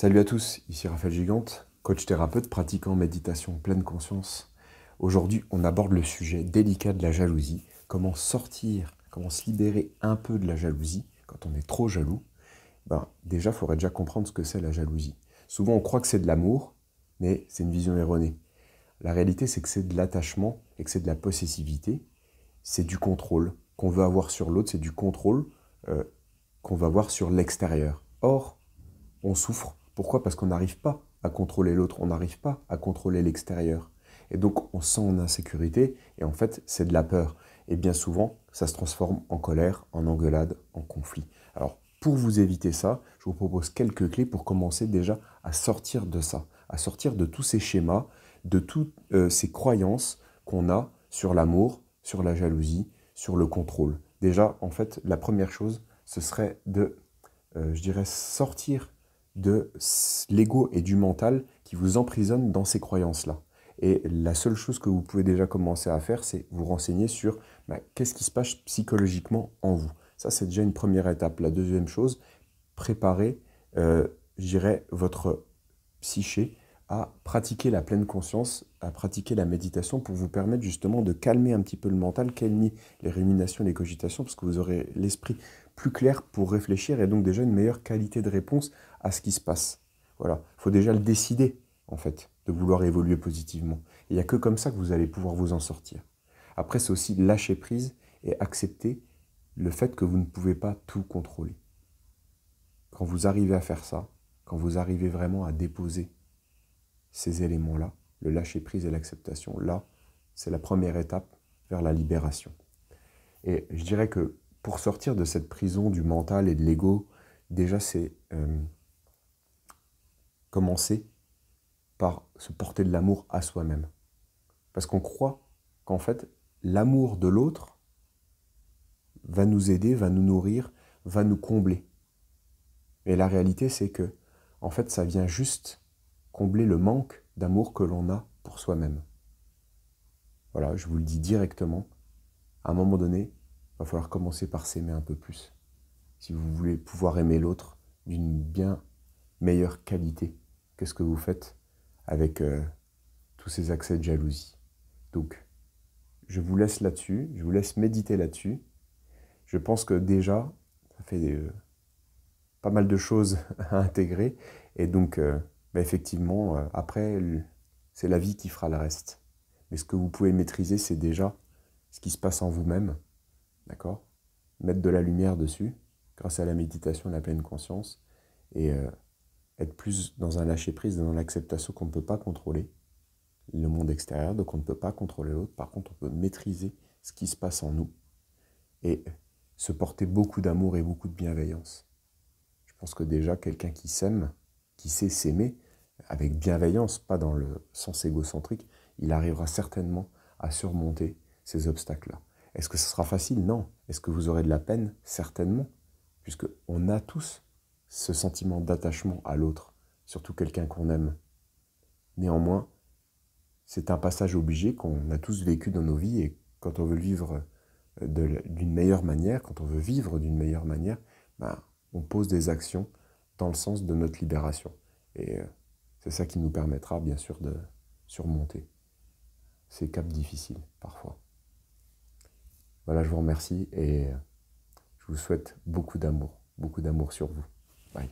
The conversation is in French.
Salut à tous, ici Raphaël Gigante, coach thérapeute pratiquant méditation pleine conscience. Aujourd'hui, on aborde le sujet délicat de la jalousie, comment sortir, comment se libérer un peu de la jalousie quand on est trop jaloux. Ben, déjà, il faudrait déjà comprendre ce que c'est la jalousie. Souvent, on croit que c'est de l'amour, mais c'est une vision erronée. La réalité, c'est que c'est de l'attachement et que c'est de la possessivité, c'est du contrôle qu'on veut avoir sur l'autre, c'est du contrôle euh, qu'on va avoir sur l'extérieur. Or, on souffre pourquoi Parce qu'on n'arrive pas à contrôler l'autre, on n'arrive pas à contrôler l'extérieur. Et donc on sent en insécurité, et en fait c'est de la peur. Et bien souvent, ça se transforme en colère, en engueulade, en conflit. Alors pour vous éviter ça, je vous propose quelques clés pour commencer déjà à sortir de ça, à sortir de tous ces schémas, de toutes euh, ces croyances qu'on a sur l'amour, sur la jalousie, sur le contrôle. Déjà, en fait, la première chose, ce serait de, euh, je dirais, sortir de l'ego et du mental qui vous emprisonne dans ces croyances-là. Et la seule chose que vous pouvez déjà commencer à faire, c'est vous renseigner sur bah, qu'est-ce qui se passe psychologiquement en vous. Ça, c'est déjà une première étape. La deuxième chose, préparez, euh, j'irais, votre psyché à pratiquer la pleine conscience, à pratiquer la méditation pour vous permettre justement de calmer un petit peu le mental, calmer les ruminations, les cogitations, parce que vous aurez l'esprit plus clair pour réfléchir et donc déjà une meilleure qualité de réponse à ce qui se passe. Voilà, il faut déjà le décider, en fait, de vouloir évoluer positivement. Il n'y a que comme ça que vous allez pouvoir vous en sortir. Après, c'est aussi lâcher prise et accepter le fait que vous ne pouvez pas tout contrôler. Quand vous arrivez à faire ça, quand vous arrivez vraiment à déposer ces éléments-là, le lâcher prise et l'acceptation, là, c'est la première étape vers la libération. Et je dirais que pour sortir de cette prison du mental et de l'ego, déjà c'est euh, commencer par se porter de l'amour à soi-même. Parce qu'on croit qu'en fait, l'amour de l'autre va nous aider, va nous nourrir, va nous combler. Et la réalité, c'est que, en fait, ça vient juste combler le manque d'amour que l'on a pour soi-même. Voilà, je vous le dis directement. À un moment donné, va falloir commencer par s'aimer un peu plus. Si vous voulez pouvoir aimer l'autre d'une bien meilleure qualité que ce que vous faites avec euh, tous ces accès de jalousie. Donc, je vous laisse là-dessus, je vous laisse méditer là-dessus. Je pense que déjà, ça fait euh, pas mal de choses à intégrer. Et donc, euh, bah, effectivement, après, c'est la vie qui fera le reste. Mais ce que vous pouvez maîtriser, c'est déjà ce qui se passe en vous-même. D'accord Mettre de la lumière dessus grâce à la méditation la pleine conscience et euh, être plus dans un lâcher-prise, dans l'acceptation qu'on ne peut pas contrôler le monde extérieur, donc on ne peut pas contrôler l'autre. Par contre, on peut maîtriser ce qui se passe en nous et se porter beaucoup d'amour et beaucoup de bienveillance. Je pense que déjà, quelqu'un qui s'aime, qui sait s'aimer avec bienveillance, pas dans le sens égocentrique, il arrivera certainement à surmonter ces obstacles-là. Est-ce que ce sera facile Non. Est-ce que vous aurez de la peine Certainement, puisque on a tous ce sentiment d'attachement à l'autre, surtout quelqu'un qu'on aime. Néanmoins, c'est un passage obligé qu'on a tous vécu dans nos vies et quand on veut vivre d'une meilleure manière, quand on veut vivre d'une meilleure manière, ben, on pose des actions dans le sens de notre libération. Et euh, c'est ça qui nous permettra bien sûr de surmonter ces caps difficiles parfois. Voilà, je vous remercie et je vous souhaite beaucoup d'amour, beaucoup d'amour sur vous. Bye.